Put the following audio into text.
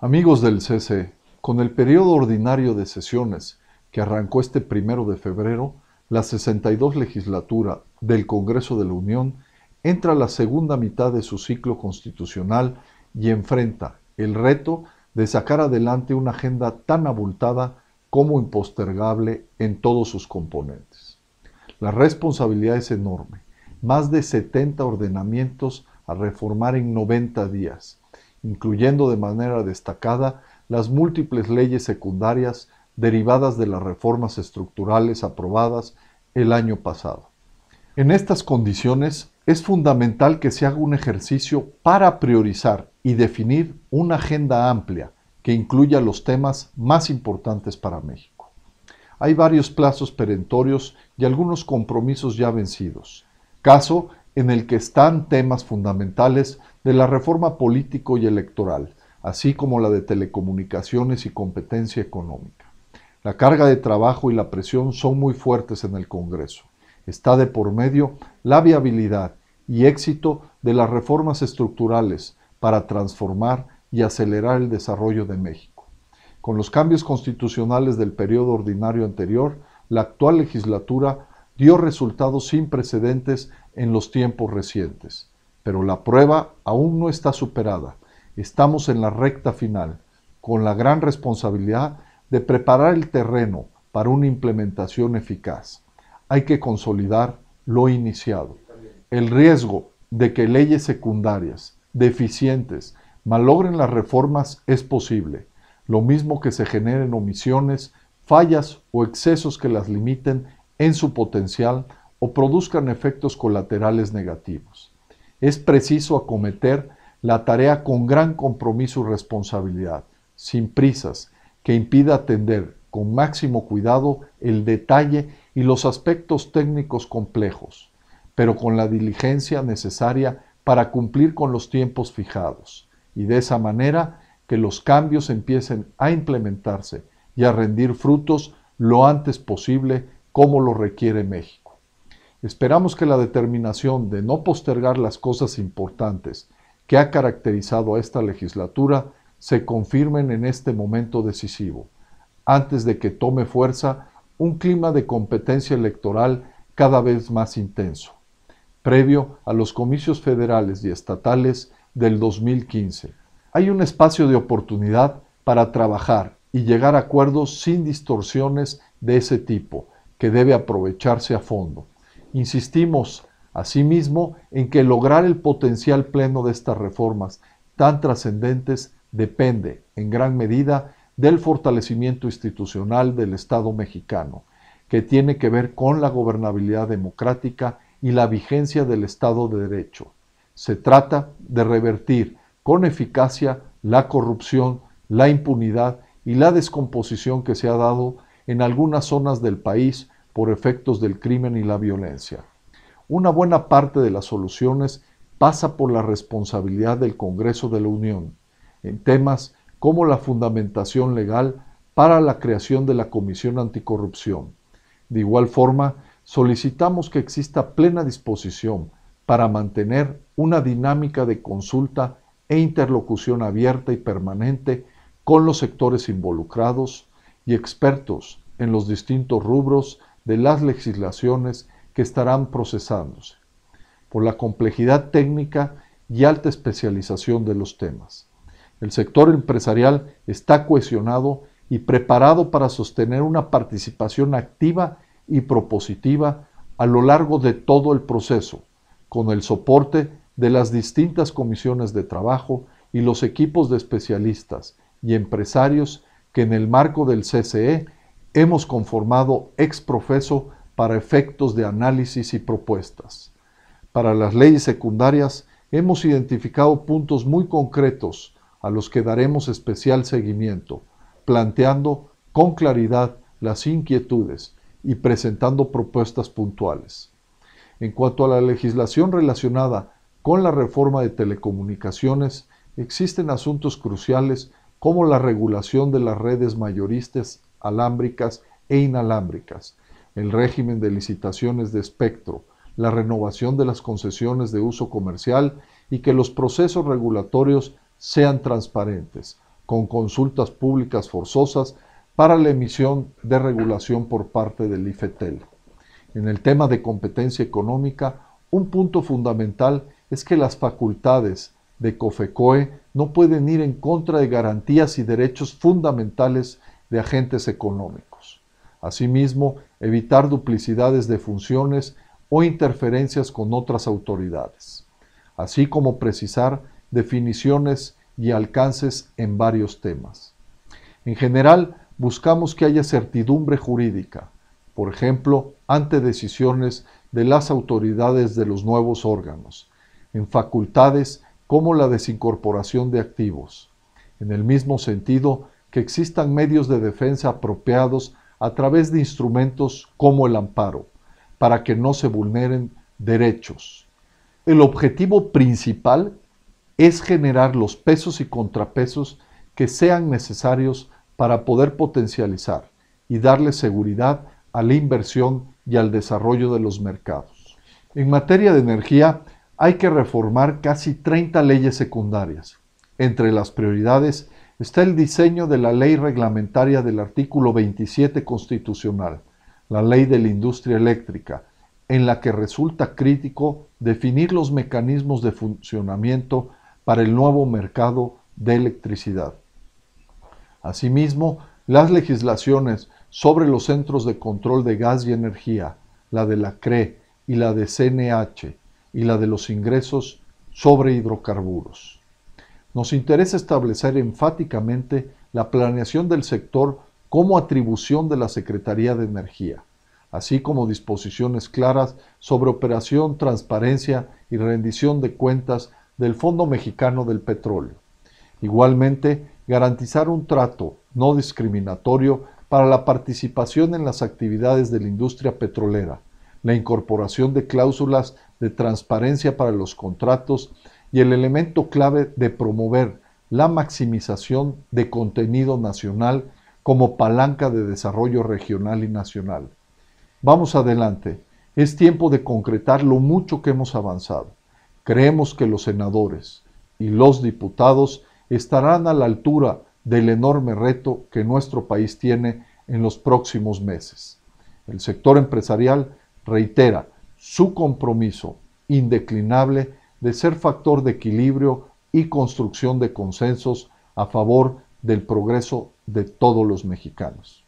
Amigos del CC, con el periodo ordinario de sesiones que arrancó este primero de febrero, la 62 legislatura del Congreso de la Unión entra a la segunda mitad de su ciclo constitucional y enfrenta el reto de sacar adelante una agenda tan abultada como impostergable en todos sus componentes. La responsabilidad es enorme, más de 70 ordenamientos a reformar en 90 días, incluyendo de manera destacada las múltiples leyes secundarias derivadas de las reformas estructurales aprobadas el año pasado. En estas condiciones, es fundamental que se haga un ejercicio para priorizar y definir una agenda amplia que incluya los temas más importantes para México. Hay varios plazos perentorios y algunos compromisos ya vencidos, caso en el que están temas fundamentales de la reforma político y electoral, así como la de telecomunicaciones y competencia económica. La carga de trabajo y la presión son muy fuertes en el Congreso. Está de por medio la viabilidad y éxito de las reformas estructurales para transformar y acelerar el desarrollo de México. Con los cambios constitucionales del periodo ordinario anterior, la actual legislatura dio resultados sin precedentes en los tiempos recientes. Pero la prueba aún no está superada. Estamos en la recta final, con la gran responsabilidad de preparar el terreno para una implementación eficaz. Hay que consolidar lo iniciado. El riesgo de que leyes secundarias, deficientes, malogren las reformas es posible, lo mismo que se generen omisiones, fallas o excesos que las limiten en su potencial o produzcan efectos colaterales negativos. Es preciso acometer la tarea con gran compromiso y responsabilidad, sin prisas, que impida atender con máximo cuidado el detalle y los aspectos técnicos complejos, pero con la diligencia necesaria para cumplir con los tiempos fijados, y de esa manera que los cambios empiecen a implementarse y a rendir frutos lo antes posible como lo requiere México. Esperamos que la determinación de no postergar las cosas importantes que ha caracterizado a esta legislatura se confirmen en este momento decisivo, antes de que tome fuerza un clima de competencia electoral cada vez más intenso, previo a los comicios federales y estatales del 2015. Hay un espacio de oportunidad para trabajar y llegar a acuerdos sin distorsiones de ese tipo, que debe aprovecharse a fondo. Insistimos, asimismo, en que lograr el potencial pleno de estas reformas tan trascendentes depende, en gran medida, del fortalecimiento institucional del Estado mexicano, que tiene que ver con la gobernabilidad democrática y la vigencia del Estado de Derecho. Se trata de revertir con eficacia la corrupción, la impunidad y la descomposición que se ha dado en algunas zonas del país por efectos del crimen y la violencia. Una buena parte de las soluciones pasa por la responsabilidad del Congreso de la Unión en temas como la fundamentación legal para la creación de la Comisión Anticorrupción. De igual forma, solicitamos que exista plena disposición para mantener una dinámica de consulta e interlocución abierta y permanente con los sectores involucrados, y expertos en los distintos rubros de las legislaciones que estarán procesándose, por la complejidad técnica y alta especialización de los temas. El sector empresarial está cohesionado y preparado para sostener una participación activa y propositiva a lo largo de todo el proceso, con el soporte de las distintas comisiones de trabajo y los equipos de especialistas y empresarios que en el marco del CCE hemos conformado ex profeso para efectos de análisis y propuestas. Para las leyes secundarias hemos identificado puntos muy concretos a los que daremos especial seguimiento, planteando con claridad las inquietudes y presentando propuestas puntuales. En cuanto a la legislación relacionada con la reforma de telecomunicaciones, existen asuntos cruciales como la regulación de las redes mayoristas alámbricas e inalámbricas, el régimen de licitaciones de espectro, la renovación de las concesiones de uso comercial y que los procesos regulatorios sean transparentes, con consultas públicas forzosas para la emisión de regulación por parte del IFETEL. En el tema de competencia económica, un punto fundamental es que las facultades de COFECOE no pueden ir en contra de garantías y derechos fundamentales de agentes económicos. Asimismo, evitar duplicidades de funciones o interferencias con otras autoridades, así como precisar definiciones y alcances en varios temas. En general, buscamos que haya certidumbre jurídica, por ejemplo, ante decisiones de las autoridades de los nuevos órganos, en facultades como la desincorporación de activos, en el mismo sentido que existan medios de defensa apropiados a través de instrumentos como el amparo, para que no se vulneren derechos. El objetivo principal es generar los pesos y contrapesos que sean necesarios para poder potencializar y darle seguridad a la inversión y al desarrollo de los mercados. En materia de energía, hay que reformar casi 30 leyes secundarias. Entre las prioridades está el diseño de la ley reglamentaria del artículo 27 constitucional, la ley de la industria eléctrica, en la que resulta crítico definir los mecanismos de funcionamiento para el nuevo mercado de electricidad. Asimismo, las legislaciones sobre los centros de control de gas y energía, la de la CRE y la de CNH, y la de los ingresos sobre hidrocarburos. Nos interesa establecer enfáticamente la planeación del sector como atribución de la Secretaría de Energía, así como disposiciones claras sobre operación, transparencia y rendición de cuentas del Fondo Mexicano del Petróleo. Igualmente, garantizar un trato no discriminatorio para la participación en las actividades de la industria petrolera, la incorporación de cláusulas de transparencia para los contratos y el elemento clave de promover la maximización de contenido nacional como palanca de desarrollo regional y nacional. Vamos adelante. Es tiempo de concretar lo mucho que hemos avanzado. Creemos que los senadores y los diputados estarán a la altura del enorme reto que nuestro país tiene en los próximos meses. El sector empresarial reitera su compromiso indeclinable de ser factor de equilibrio y construcción de consensos a favor del progreso de todos los mexicanos.